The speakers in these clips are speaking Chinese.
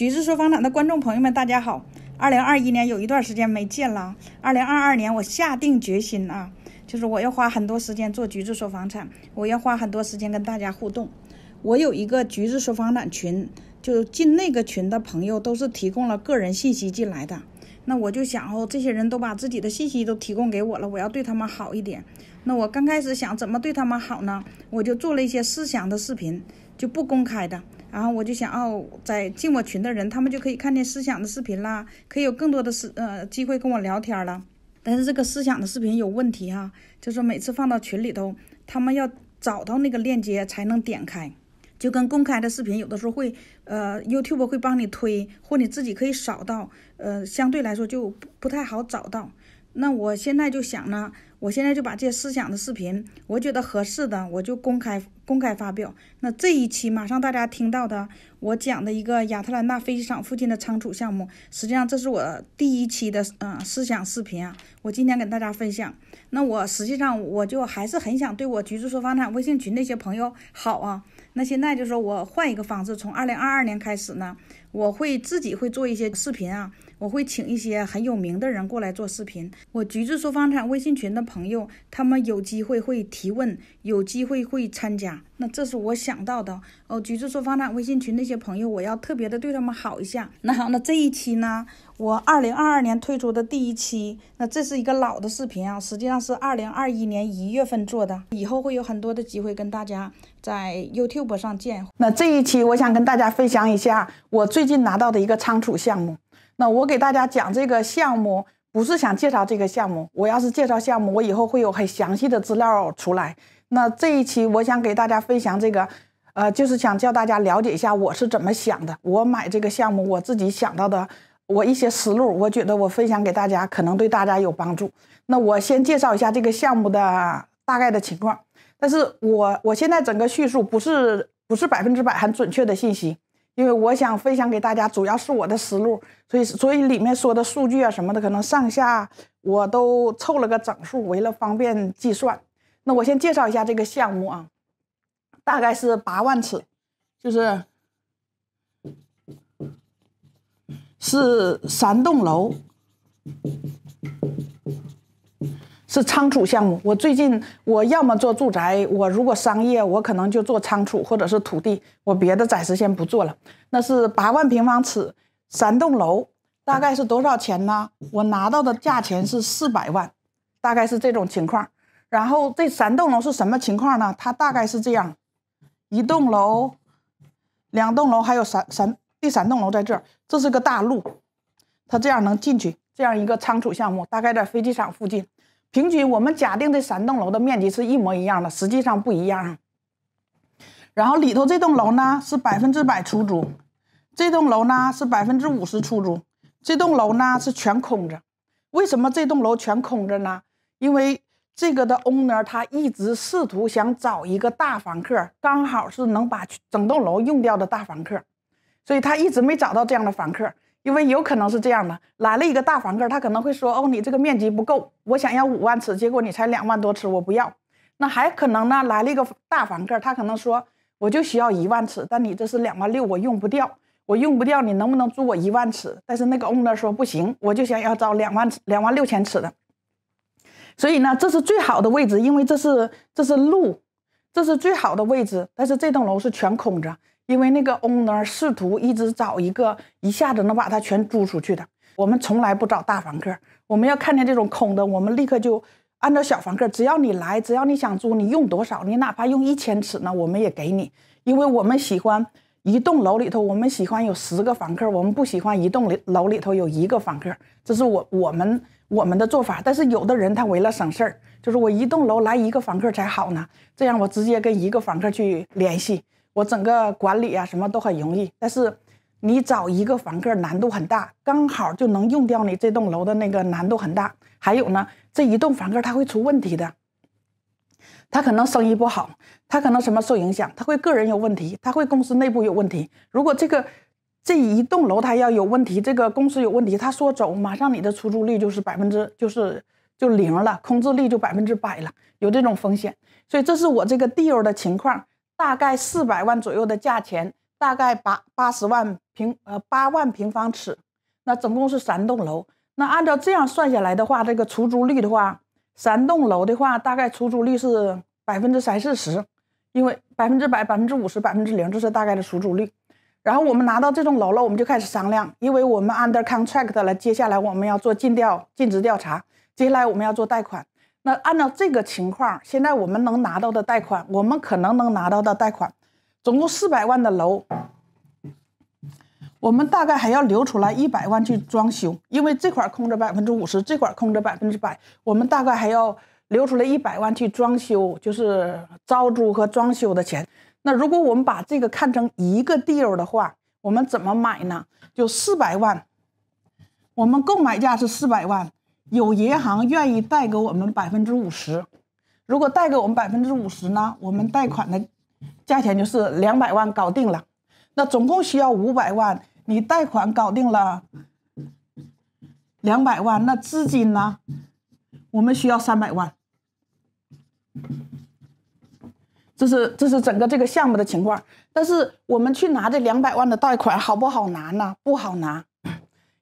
橘子说房产的观众朋友们，大家好！二零二一年有一段时间没见了。二零二二年，我下定决心啊，就是我要花很多时间做橘子说房产，我要花很多时间跟大家互动。我有一个橘子说房产群，就进那个群的朋友都是提供了个人信息进来的。那我就想，哦，这些人都把自己的信息都提供给我了，我要对他们好一点。那我刚开始想怎么对他们好呢？我就做了一些思想的视频，就不公开的。然后我就想哦，在进我群的人，他们就可以看见思想的视频啦，可以有更多的思呃机会跟我聊天了。但是这个思想的视频有问题哈，就是每次放到群里头，他们要找到那个链接才能点开，就跟公开的视频有的时候会呃 YouTube 会帮你推，或你自己可以扫到，呃相对来说就不不太好找到。那我现在就想呢，我现在就把这些思想的视频，我觉得合适的，我就公开公开发表。那这一期马上大家听到的，我讲的一个亚特兰大飞机场附近的仓储项目，实际上这是我第一期的嗯思想视频啊。我今天跟大家分享。那我实际上我就还是很想对我橘子说房产微信群那些朋友好啊。那现在就说，我换一个方式，从二零二二年开始呢，我会自己会做一些视频啊。我会请一些很有名的人过来做视频。我橘子说房产微信群的朋友，他们有机会会提问，有机会会参加。那这是我想到的哦。橘子说房产微信群那些朋友，我要特别的对他们好一下。那好，那这一期呢，我二零二二年推出的第一期，那这是一个老的视频啊，实际上是二零二一年一月份做的。以后会有很多的机会跟大家在 YouTube 上见。那这一期我想跟大家分享一下我最近拿到的一个仓储项目。那我给大家讲这个项目，不是想介绍这个项目。我要是介绍项目，我以后会有很详细的资料出来。那这一期我想给大家分享这个，呃，就是想叫大家了解一下我是怎么想的。我买这个项目，我自己想到的，我一些思路，我觉得我分享给大家可能对大家有帮助。那我先介绍一下这个项目的大概的情况，但是我我现在整个叙述不是不是百分之百很准确的信息。因为我想分享给大家，主要是我的思路，所以所以里面说的数据啊什么的，可能上下我都凑了个整数，为了方便计算。那我先介绍一下这个项目啊，大概是八万尺，就是是三栋楼。是仓储项目。我最近我要么做住宅，我如果商业，我可能就做仓储或者是土地。我别的暂时先不做了。那是八万平方尺，三栋楼，大概是多少钱呢？我拿到的价钱是四百万，大概是这种情况。然后这三栋楼是什么情况呢？它大概是这样：一栋楼、两栋楼，还有三三第三栋楼在这儿。这是个大路，它这样能进去。这样一个仓储项目，大概在飞机场附近。平均，我们假定这三栋楼的面积是一模一样的，实际上不一样。然后里头这栋楼呢是百分之百出租，这栋楼呢是百分之五十出租，这栋楼呢是全空着。为什么这栋楼全空着呢？因为这个的 owner 他一直试图想找一个大房客，刚好是能把整栋楼用掉的大房客，所以他一直没找到这样的房客。因为有可能是这样的，来了一个大房客，他可能会说：“哦，你这个面积不够，我想要五万尺，结果你才两万多尺，我不要。”那还可能呢，来了一个大房客，他可能说：“我就需要一万尺，但你这是两万六，我用不掉，我用不掉，你能不能租我一万尺？”但是那个 owner 说：“不行，我就想要找两万尺、两万六千尺的。”所以呢，这是最好的位置，因为这是这是路，这是最好的位置。但是这栋楼是全空着。因为那个 owner 试图一直找一个一下子能把它全租出去的。我们从来不找大房客，我们要看见这种空的，我们立刻就按照小房客。只要你来，只要你想租，你用多少，你哪怕用一千尺呢，我们也给你。因为我们喜欢一栋楼里头，我们喜欢有十个房客，我们不喜欢一栋楼里头有一个房客，这是我我们我们的做法。但是有的人他为了省事儿，就是我一栋楼来一个房客才好呢，这样我直接跟一个房客去联系。我整个管理啊，什么都很容易，但是你找一个房客难度很大，刚好就能用掉你这栋楼的那个难度很大。还有呢，这一栋房客他会出问题的，他可能生意不好，他可能什么受影响，他会个人有问题，他会公司内部有问题。如果这个这一栋楼他要有问题，这个公司有问题，他说走，马上你的出租率就是百分之就是就零了，空置率就百分之百了，有这种风险。所以这是我这个地儿的情况。大概四百万左右的价钱，大概八八十万平呃八万平方尺，那总共是三栋楼。那按照这样算下来的话，这个出租率的话，三栋楼的话，大概出租率是百分之三四十，因为百分之百、百分之五十、百分之零，这是大概的出租率。然后我们拿到这栋楼了，我们就开始商量，因为我们 under contract 了，接下来我们要做尽调、尽职调查，接下来我们要做贷款。那按照这个情况，现在我们能拿到的贷款，我们可能能拿到的贷款，总共四百万的楼，我们大概还要留出来一百万去装修，因为这块空着百分之五十，这块空着百分之百，我们大概还要留出来一百万去装修，就是招租和装修的钱。那如果我们把这个看成一个地儿的话，我们怎么买呢？就四百万，我们购买价是四百万。有银行愿意贷给我们百分之五十，如果贷给我们百分之五十呢，我们贷款的价钱就是两百万搞定了。那总共需要五百万，你贷款搞定了两百万，那资金呢，我们需要三百万。这是这是整个这个项目的情况。但是我们去拿这两百万的贷款好不好拿呢？不好拿，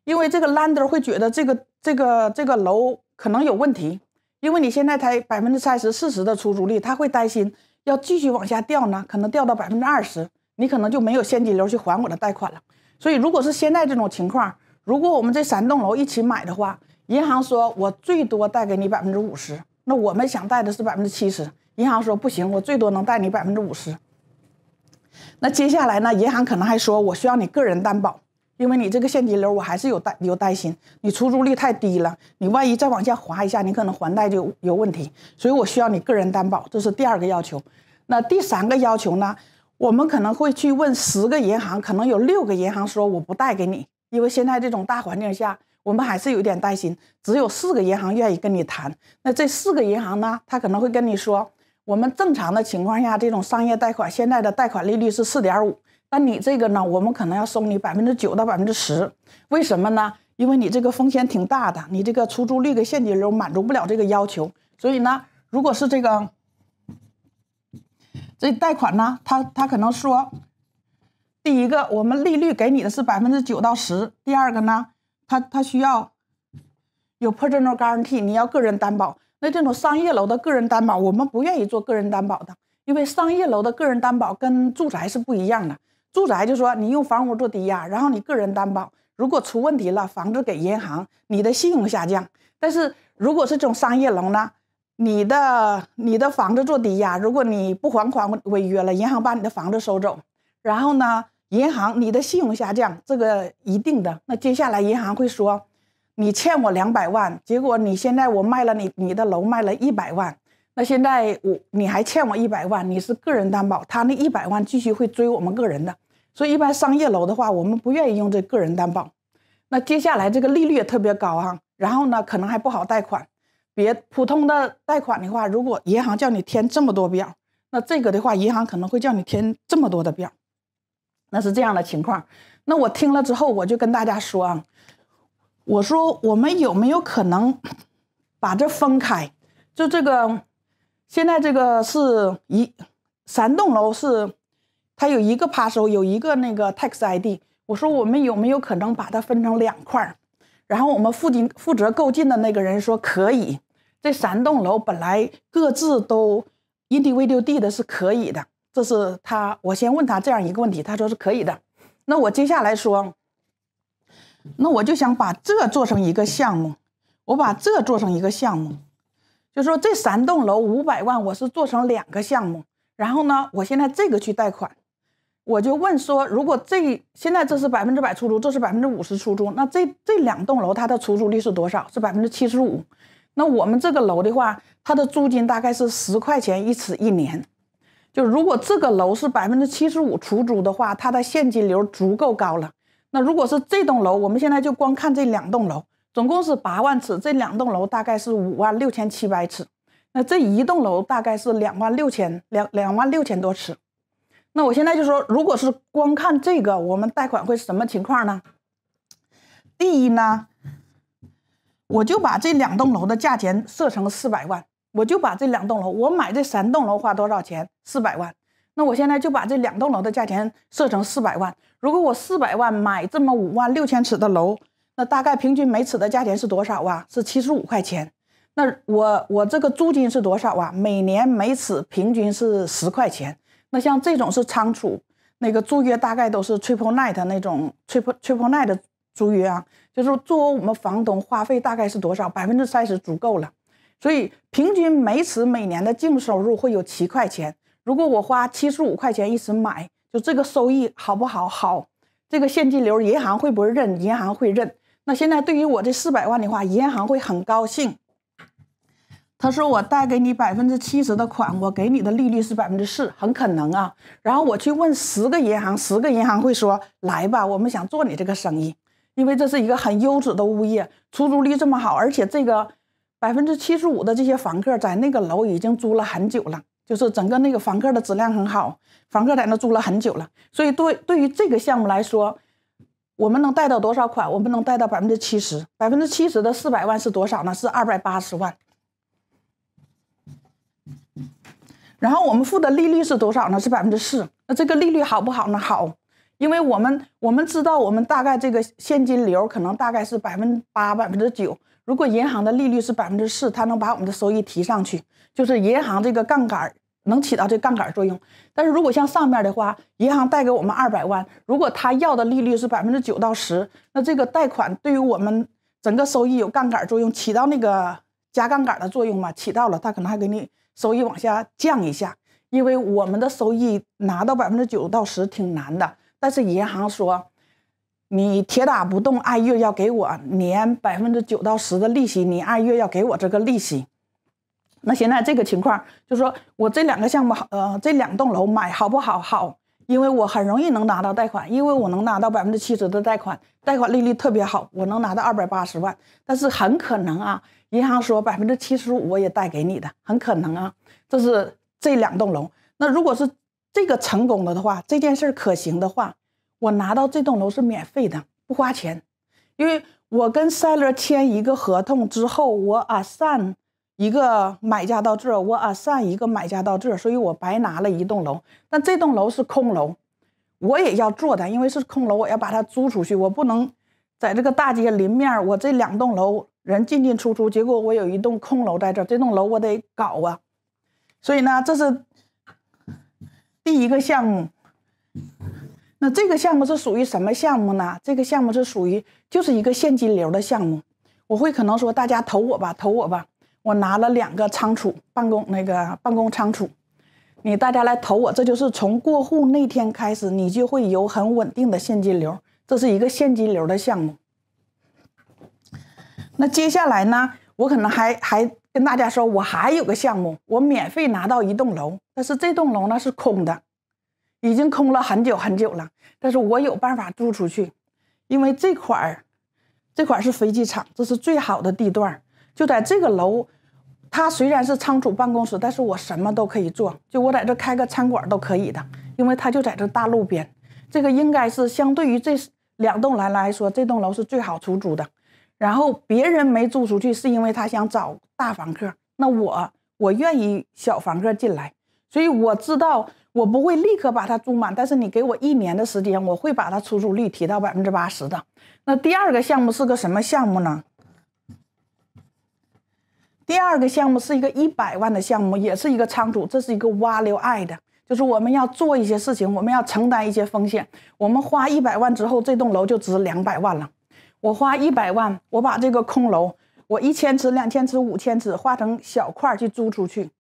因为这个 lender 会觉得这个。这个这个楼可能有问题，因为你现在才百分之三十、四十的出租率，他会担心要继续往下掉呢，可能掉到百分之二十，你可能就没有现金流去还我的贷款了。所以，如果是现在这种情况，如果我们这三栋楼一起买的话，银行说我最多贷给你百分之五十，那我们想贷的是百分之七十，银行说不行，我最多能贷你百分之五十。那接下来呢，银行可能还说我需要你个人担保。因为你这个现金流，我还是有担有担心。你出租率太低了，你万一再往下滑一下，你可能还贷就有问题。所以我需要你个人担保，这是第二个要求。那第三个要求呢？我们可能会去问十个银行，可能有六个银行说我不贷给你，因为现在这种大环境下，我们还是有点担心。只有四个银行愿意跟你谈。那这四个银行呢，他可能会跟你说。我们正常的情况下，这种商业贷款现在的贷款利率是四点五。那你这个呢？我们可能要收你百分之九到百分之十。为什么呢？因为你这个风险挺大的，你这个出租率跟现金流满足不了这个要求。所以呢，如果是这个这贷款呢，他他可能说，第一个我们利率给你的是百分之九到十。第二个呢，他他需要有 personal guarantee，你要个人担保。那这种商业楼的个人担保，我们不愿意做个人担保的，因为商业楼的个人担保跟住宅是不一样的。住宅就说你用房屋做抵押，然后你个人担保，如果出问题了，房子给银行，你的信用下降。但是如果是这种商业楼呢，你的你的房子做抵押，如果你不还款违约了，银行把你的房子收走，然后呢，银行你的信用下降，这个一定的。那接下来银行会说。你欠我两百万，结果你现在我卖了你你的楼卖了一百万，那现在我你还欠我一百万，你是个人担保，他那一百万继续会追我们个人的，所以一般商业楼的话，我们不愿意用这个人担保。那接下来这个利率也特别高哈，然后呢，可能还不好贷款。别普通的贷款的话，如果银行叫你填这么多表，那这个的话，银行可能会叫你填这么多的表，那是这样的情况。那我听了之后，我就跟大家说啊。我说，我们有没有可能把这分开？就这个，现在这个是一三栋楼是，它有一个 p a s s 有一个那个 tax ID。我说，我们有没有可能把它分成两块？然后我们负责负责购进的那个人说可以。这三栋楼本来各自都 individ 的，是可以的。这是他，我先问他这样一个问题，他说是可以的。那我接下来说。那我就想把这做成一个项目，我把这做成一个项目，就说这三栋楼五百万，我是做成两个项目。然后呢，我现在这个去贷款，我就问说，如果这现在这是百分之百出租，这是百分之五十出租，那这这两栋楼它的出租率是多少？是百分之七十五。那我们这个楼的话，它的租金大概是十块钱一尺一年。就如果这个楼是百分之七十五出租的话，它的现金流足够高了。那如果是这栋楼，我们现在就光看这两栋楼，总共是八万尺。这两栋楼大概是五万六千七百尺，那这一栋楼大概是两万六千两两万六千多尺。那我现在就说，如果是光看这个，我们贷款会是什么情况呢？第一呢，我就把这两栋楼的价钱设成四百万，我就把这两栋楼，我买这三栋楼花多少钱？四百万。那我现在就把这两栋楼的价钱设成四百万。如果我四百万买这么五万六千尺的楼，那大概平均每尺的价钱是多少啊？是七十五块钱。那我我这个租金是多少啊？每年每尺平均是十块钱。那像这种是仓储，那个租约大概都是 triple night 那种 triple triple night 的租约啊，就是作为我们房东花费大概是多少？百分之三十足够了。所以平均每尺每年的净收入会有七块钱。如果我花七十五块钱一次买，就这个收益好不好？好，这个现金流银行会不会认？银行会认。那现在对于我这四百万的话，银行会很高兴。他说我贷给你百分之七十的款，我给你的利率是百分之四，很可能啊。然后我去问十个银行，十个银行会说来吧，我们想做你这个生意，因为这是一个很优质的物业，出租率这么好，而且这个百分之七十五的这些房客在那个楼已经租了很久了。就是整个那个房客的质量很好，房客在那住了很久了，所以对对于这个项目来说，我们能贷到多少款？我们能贷到百分之七十，百分之七十的四百万是多少呢？是二百八十万。然后我们付的利率是多少呢？是百分之四。那这个利率好不好呢？好，因为我们我们知道我们大概这个现金流可能大概是百分之八百分之九。如果银行的利率是百分之四，它能把我们的收益提上去，就是银行这个杠杆能起到这杠杆作用。但是如果像上面的话，银行贷给我们二百万，如果他要的利率是百分之九到十，那这个贷款对于我们整个收益有杠杆作用，起到那个加杠杆的作用嘛？起到了，他可能还给你收益往下降一下，因为我们的收益拿到百分之九到十挺难的，但是银行说。你铁打不动，按月要给我年百分之九到十的利息，你按月要给我这个利息。那现在这个情况，就说我这两个项目，呃，这两栋楼买好不好？好，因为我很容易能拿到贷款，因为我能拿到百分之七十的贷款，贷款利率特别好，我能拿到二百八十万。但是很可能啊，银行说百分之七十五我也贷给你的，很可能啊，这是这两栋楼。那如果是这个成功了的话，这件事可行的话。我拿到这栋楼是免费的，不花钱，因为我跟 seller 签一个合同之后，我 assign 一个买家到这儿，我 assign 一个买家到这儿，所以我白拿了一栋楼。但这栋楼是空楼，我也要做的，因为是空楼，我要把它租出去。我不能在这个大街临面我这两栋楼人进进出出，结果我有一栋空楼在这儿，这栋楼我得搞啊。所以呢，这是第一个项目。那这个项目是属于什么项目呢？这个项目是属于就是一个现金流的项目，我会可能说大家投我吧，投我吧，我拿了两个仓储办公那个办公仓储，你大家来投我，这就是从过户那天开始，你就会有很稳定的现金流，这是一个现金流的项目。那接下来呢，我可能还还跟大家说，我还有个项目，我免费拿到一栋楼，但是这栋楼呢是空的。已经空了很久很久了，但是我有办法租出去，因为这块儿，这块儿是飞机场，这是最好的地段儿。就在这个楼，它虽然是仓储办公室，但是我什么都可以做，就我在这开个餐馆都可以的，因为它就在这大路边。这个应该是相对于这两栋楼来说，这栋楼是最好出租的。然后别人没租出去，是因为他想找大房客，那我我愿意小房客进来，所以我知道。我不会立刻把它租满，但是你给我一年的时间，我会把它出租率提到百分之八十的。那第二个项目是个什么项目呢？第二个项目是一个一百万的项目，也是一个仓储，这是一个挖 l i 的，就是我们要做一些事情，我们要承担一些风险。我们花一百万之后，这栋楼就值两百万了。我花一百万，我把这个空楼，我一千尺、两千尺、五千尺，划成小块去租出去。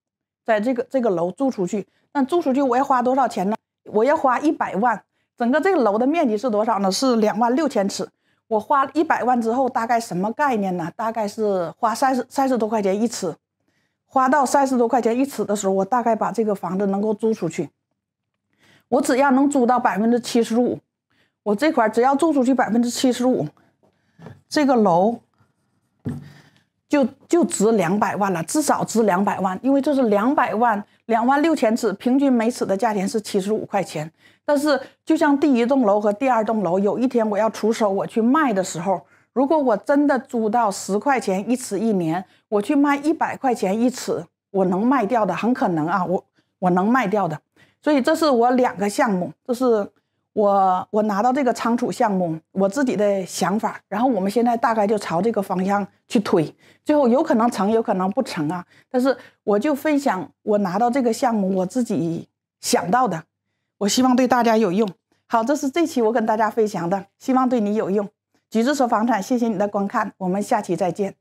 在这个这个楼租出去，那租出去我要花多少钱呢？我要花一百万。整个这个楼的面积是多少呢？是两万六千尺。我花一百万之后，大概什么概念呢？大概是花三十三十多块钱一尺。花到三十多块钱一尺的时候，我大概把这个房子能够租出去。我只要能租到百分之七十五，我这块只要租出去百分之七十五，这个楼。就就值两百万了，至少值两百万，因为这是两百万两万六千尺，平均每尺的价钱是七十五块钱。但是，就像第一栋楼和第二栋楼，有一天我要出手，我去卖的时候，如果我真的租到十块钱一尺一年，我去卖一百块钱一尺，我能卖掉的很可能啊，我我能卖掉的。所以，这是我两个项目，这是。我我拿到这个仓储项目，我自己的想法，然后我们现在大概就朝这个方向去推，最后有可能成，有可能不成啊。但是我就分享我拿到这个项目我自己想到的，我希望对大家有用。好，这是这期我跟大家分享的，希望对你有用。橘子说房产，谢谢你的观看，我们下期再见。